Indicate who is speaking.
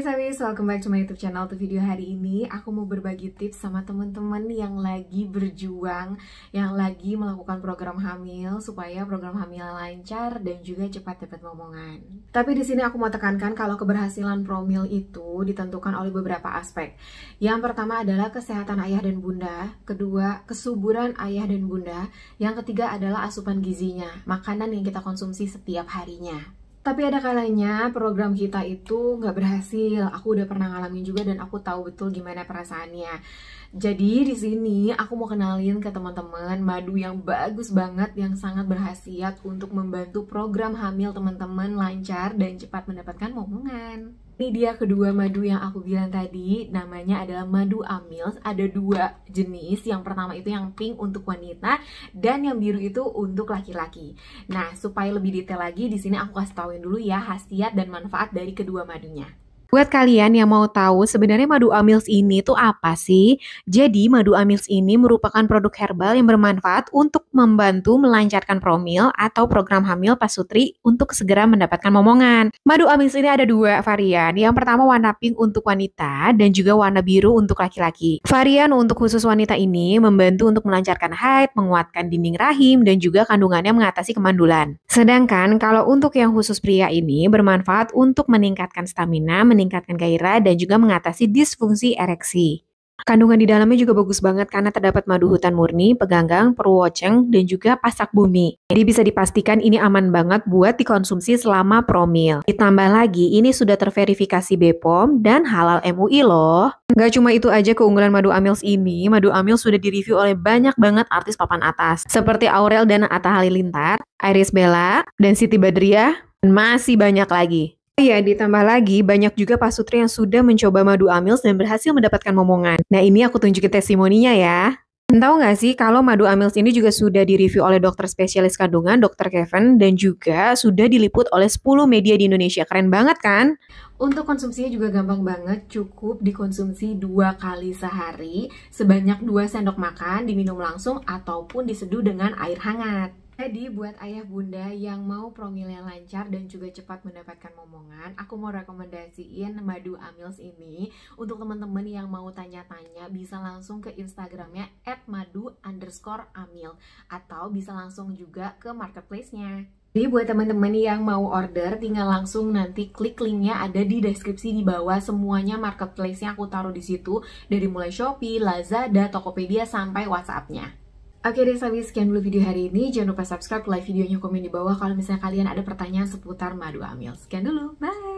Speaker 1: Hai Sabis, welcome back to my YouTube channel. Untuk video hari ini, aku mau berbagi tips sama teman-teman yang lagi berjuang, yang lagi melakukan program hamil supaya program hamil lancar dan juga cepat dapat momongan. Tapi di sini aku mau tekankan kalau keberhasilan promil itu ditentukan oleh beberapa aspek. Yang pertama adalah kesehatan ayah dan bunda, kedua kesuburan ayah dan bunda, yang ketiga adalah asupan gizinya, makanan yang kita konsumsi setiap harinya. Tapi ada kalanya program kita itu nggak berhasil. Aku udah pernah ngalamin juga dan aku tahu betul gimana perasaannya. Jadi di sini aku mau kenalin ke teman-teman madu yang bagus banget yang sangat berhasiat untuk membantu program hamil teman-teman lancar dan cepat mendapatkan momongan. Ini dia kedua madu yang aku bilang tadi, namanya adalah madu amils. Ada dua jenis, yang pertama itu yang pink untuk wanita dan yang biru itu untuk laki-laki. Nah, supaya lebih detail lagi, di sini aku kasih tauin dulu ya khasiat dan manfaat dari kedua madunya. Buat kalian yang mau tahu sebenarnya madu amils ini tuh apa sih? Jadi madu amils ini merupakan produk herbal yang bermanfaat untuk membantu melancarkan promil atau program hamil pasutri untuk segera mendapatkan momongan. Madu amils ini ada dua varian. Yang pertama warna pink untuk wanita dan juga warna biru untuk laki-laki. Varian untuk khusus wanita ini membantu untuk melancarkan haid, menguatkan dinding rahim, dan juga kandungannya mengatasi kemandulan. Sedangkan kalau untuk yang khusus pria ini bermanfaat untuk meningkatkan stamina, meningkatkan gairah, dan juga mengatasi disfungsi ereksi. Kandungan di dalamnya juga bagus banget karena terdapat madu hutan murni, peganggang, perwoceng, dan juga pasak bumi. Jadi bisa dipastikan ini aman banget buat dikonsumsi selama promil. Ditambah lagi, ini sudah terverifikasi BPOM dan halal MUI loh. Nggak cuma itu aja keunggulan madu Amils ini, madu Amils sudah direview oleh banyak banget artis papan atas. Seperti Aurel dan Atta Halilintar, Iris Bella, dan Siti Badriah, dan masih banyak lagi. Iya, ditambah lagi banyak juga Pak Sutri yang sudah mencoba madu amils dan berhasil mendapatkan momongan. Nah ini aku tunjukin testimoninya ya. Entah tahu nggak sih kalau madu amils ini juga sudah direview oleh dokter spesialis kandungan, dokter Kevin, dan juga sudah diliput oleh 10 media di Indonesia. Keren banget kan? Untuk konsumsinya juga gampang banget, cukup dikonsumsi dua kali sehari, sebanyak dua sendok makan, diminum langsung ataupun diseduh dengan air hangat. Jadi buat ayah bunda yang mau promilnya lancar dan juga cepat mendapatkan momongan, aku mau rekomendasiin madu amils ini untuk teman-teman yang mau tanya-tanya bisa langsung ke Instagramnya @madu underscore amil atau bisa langsung juga ke marketplace-nya. Jadi buat teman-teman yang mau order tinggal langsung nanti klik linknya ada di deskripsi di bawah semuanya marketplace-nya aku taruh di situ dari mulai Shopee, Lazada, Tokopedia sampai WhatsApp-nya. Oke deh sampai sekian dulu video hari ini. Jangan lupa subscribe, like videonya, komen di bawah kalau misalnya kalian ada pertanyaan seputar madu amil. Sekian dulu, bye!